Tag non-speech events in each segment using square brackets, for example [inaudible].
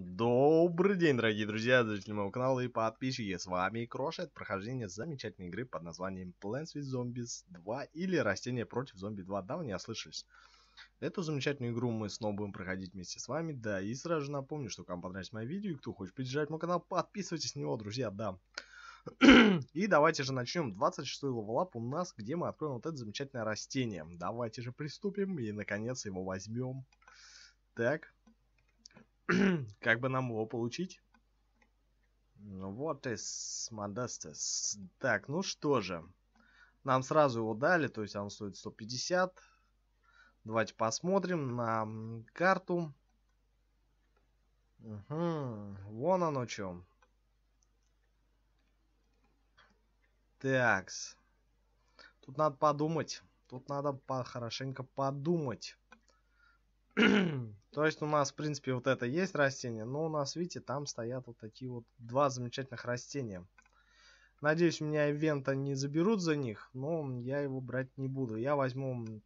Добрый день, дорогие друзья, зрители моего канала и подписчики, с вами Кроша, это прохождение замечательной игры под названием Plants vs Zombies 2 или Растения против Зомби 2, да, вы не ослышались. Эту замечательную игру мы снова будем проходить вместе с вами, да, и сразу же напомню, что кому понравилось мое видео и кто хочет поддержать мой канал, подписывайтесь на него, друзья, да. [clears throat] и давайте же начнем, 26 лап у нас, где мы откроем вот это замечательное растение, давайте же приступим и наконец его возьмем. Так, [clears throat] как бы нам его получить? Ну вот и с Модестес. Так, ну что же. Нам сразу его дали, то есть он стоит 150. Давайте посмотрим на карту. Угу, вон оно чем. Такс. Тут надо подумать. Тут надо по хорошенько подумать. [clears throat] То есть у нас, в принципе, вот это есть растение, но у нас, видите, там стоят вот такие вот два замечательных растения. Надеюсь, меня ивента не заберут за них, но я его брать не буду. Я возьму,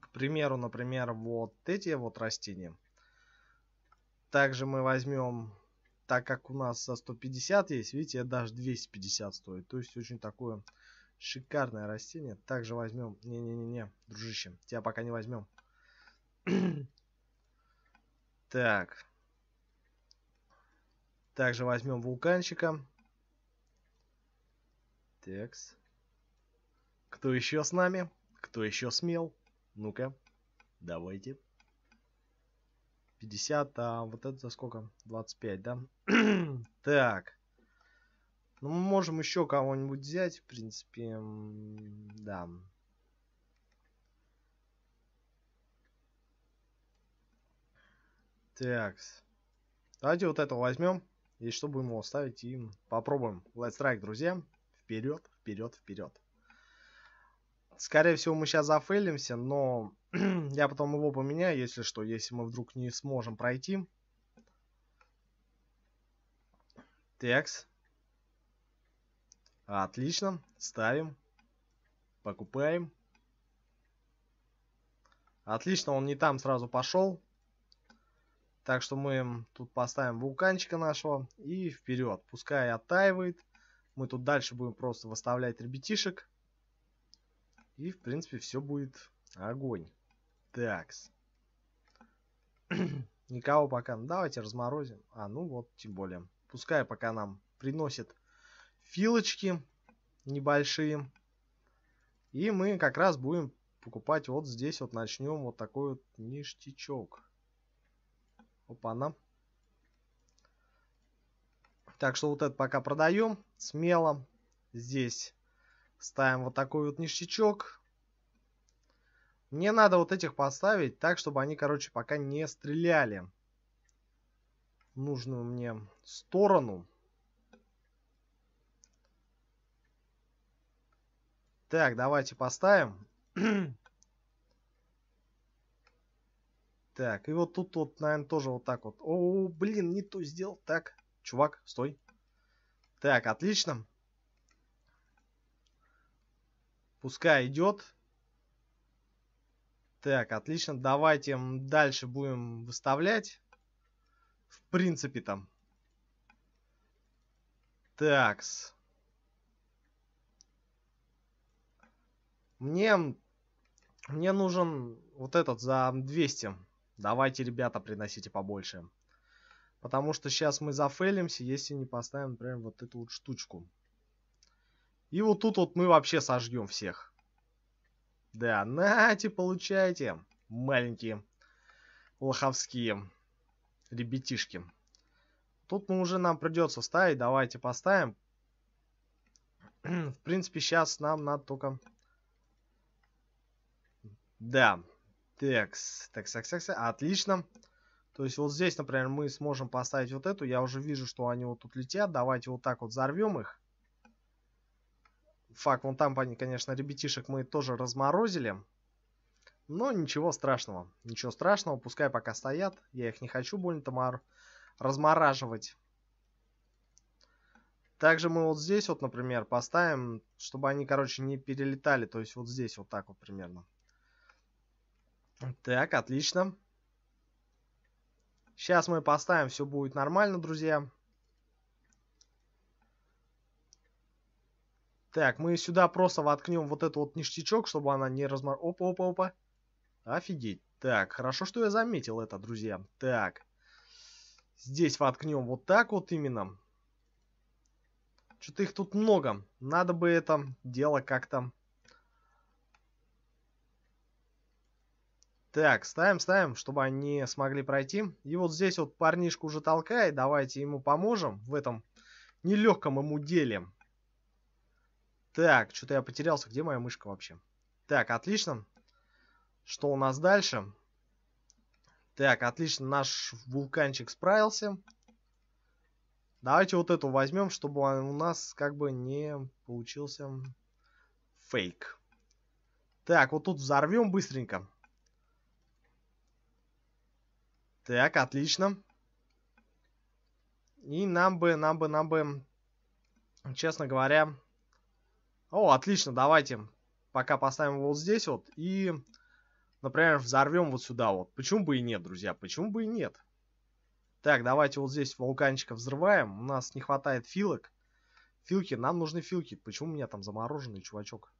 к примеру, например, вот эти вот растения. Также мы возьмем, так как у нас со 150 есть, видите, это даже 250 стоит. То есть очень такое шикарное растение. Также возьмем, не-не-не-не, дружище, тебя пока не возьмем. Так. Также возьмем вулканчика. Текс. Кто еще с нами? Кто еще смел? Ну-ка, давайте. 50, а вот это за сколько? 25, да? [clears throat] так. Ну, мы можем еще кого-нибудь взять, в принципе. Да. Так. Давайте вот этого возьмем. И что будем его ставить? И попробуем. Let's strike, друзья. Вперед, вперед, вперед. Скорее всего, мы сейчас зафейлимся, но [clears throat] я потом его поменяю, если что, если мы вдруг не сможем пройти. Текс. Отлично. Ставим. Покупаем. Отлично, он не там сразу пошел. Так что мы тут поставим вулканчика нашего и вперед. Пускай оттаивает. Мы тут дальше будем просто выставлять ребятишек. И, в принципе, все будет огонь. Такс. [clears throat] Никого пока. Ну, давайте разморозим. А, ну вот, тем более. Пускай пока нам приносит филочки небольшие. И мы как раз будем покупать вот здесь вот начнем вот такой вот ништячок. Опа-на. Так что вот это пока продаем смело. Здесь ставим вот такой вот ништячок. Мне надо вот этих поставить так, чтобы они, короче, пока не стреляли нужную мне сторону. Так, давайте поставим. [clears throat] Так, и вот тут вот, наверное, тоже вот так вот. О, блин, не то сделал. Так, чувак, стой. Так, отлично. Пускай идет. Так, отлично. Давайте дальше будем выставлять. В принципе там. Такс. Мне... Мне нужен вот этот за 200. Давайте, ребята, приносите побольше. Потому что сейчас мы зафейлимся, если не поставим, например, вот эту вот штучку. И вот тут вот мы вообще сожгем всех. Да, нате, получайте, маленькие лоховские ребятишки. Тут мы уже нам придется ставить, давайте поставим. [clears throat] В принципе, сейчас нам надо только... Да, Текс. Текс, текс, текс. Отлично. То есть вот здесь, например, мы сможем поставить вот эту. Я уже вижу, что они вот тут летят. Давайте вот так вот взорвем их. Фак, вон там, конечно, ребятишек мы тоже разморозили. Но ничего страшного. Ничего страшного, пускай пока стоят. Я их не хочу больно-то размораживать. Также мы вот здесь вот, например, поставим, чтобы они, короче, не перелетали. То есть вот здесь вот так вот примерно. Так, отлично. Сейчас мы поставим, все будет нормально, друзья. Так, мы сюда просто воткнем вот этот вот ништячок, чтобы она не размор... Опа, опа, опа. Офигеть. Так, хорошо, что я заметил это, друзья. Так. Здесь воткнем вот так вот именно. Что-то их тут много. Надо бы это дело как-то Так, ставим, ставим, чтобы они смогли пройти. И вот здесь вот парнишку уже толкает. Давайте ему поможем в этом нелегком ему деле. Так, что-то я потерялся. Где моя мышка вообще? Так, отлично. Что у нас дальше? Так, отлично, наш вулканчик справился. Давайте вот эту возьмем, чтобы он у нас как бы не получился фейк. Так, вот тут взорвем быстренько. Так, отлично. И нам бы, нам бы, нам бы, честно говоря... О, отлично, давайте пока поставим его вот здесь вот и, например, взорвем вот сюда вот. Почему бы и нет, друзья, почему бы и нет? Так, давайте вот здесь вулканчика взрываем. У нас не хватает филок. Филки, нам нужны филки. Почему у меня там замороженный чувачок?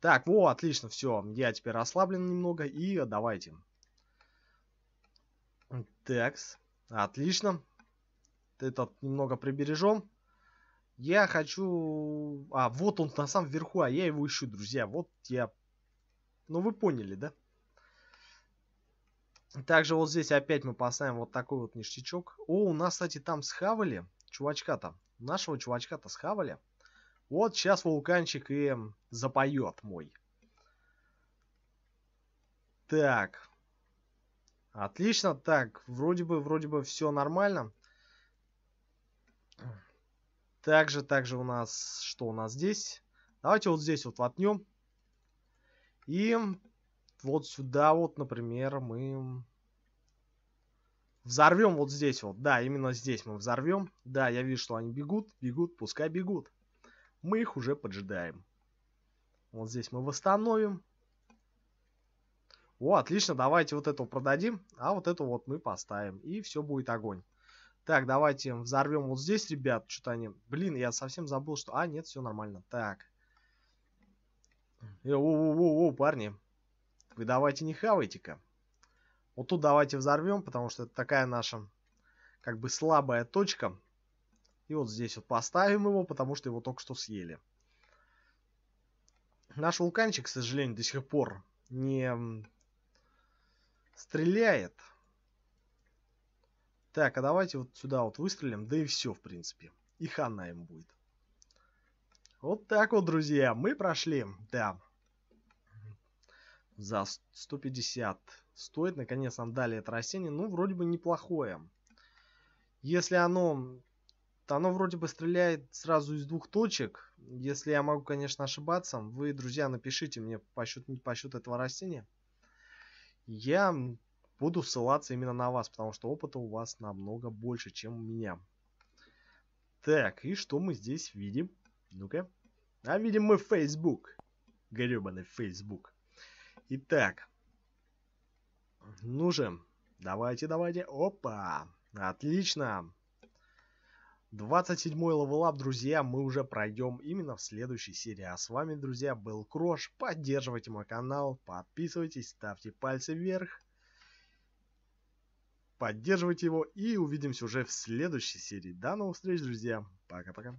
Так, во, отлично, все, я теперь расслаблен немного и давайте. Текс. Отлично. Этот немного прибережем. Я хочу... А, вот он на самом верху, а я его ищу, друзья. Вот я... Ну, вы поняли, да? Также вот здесь опять мы поставим вот такой вот ништячок. О, у нас, кстати, там схавали чувачка-то. Нашего чувачка-то схавали. Вот сейчас вулканчик и запоет мой. Так. Отлично, так, вроде бы, вроде бы все нормально. Также, также у нас, что у нас здесь? Давайте вот здесь вот лотнем. И вот сюда вот, например, мы взорвем вот здесь вот. Да, именно здесь мы взорвем. Да, я вижу, что они бегут, бегут, пускай бегут. Мы их уже поджидаем. Вот здесь мы восстановим. О, отлично, давайте вот эту продадим, а вот эту вот мы поставим. И все будет огонь. Так, давайте взорвем вот здесь, ребят. Что-то они... Блин, я совсем забыл, что... А, нет, все нормально. Так. Э, о-о-о, парни. Вы давайте не хавайте-ка. Вот тут давайте взорвем, потому что это такая наша, как бы, слабая точка. И вот здесь вот поставим его, потому что его только что съели. Наш вулканчик, к сожалению, до сих пор не Стреляет. Так, а давайте вот сюда вот выстрелим, да и все, в принципе. И хана им будет. Вот так вот, друзья, мы прошли, да. За 150 стоит, наконец нам дали это растение, ну, вроде бы неплохое. Если оно... Оно вроде бы стреляет сразу из двух точек. Если я могу, конечно, ошибаться, вы, друзья, напишите мне по счету, по счету этого растения я буду ссылаться именно на вас, потому что опыта у вас намного больше, чем у меня. Так, и что мы здесь видим? Ну-ка. А видим мы Facebook. Гребаный Facebook. Итак. Ну же, давайте, давайте. Опа! Отлично! 27-й левелап, друзья, мы уже пройдем именно в следующей серии. А с вами, друзья, был Крош. Поддерживайте мой канал, подписывайтесь, ставьте пальцы вверх. Поддерживайте его и увидимся уже в следующей серии. До новых встреч, друзья. Пока-пока.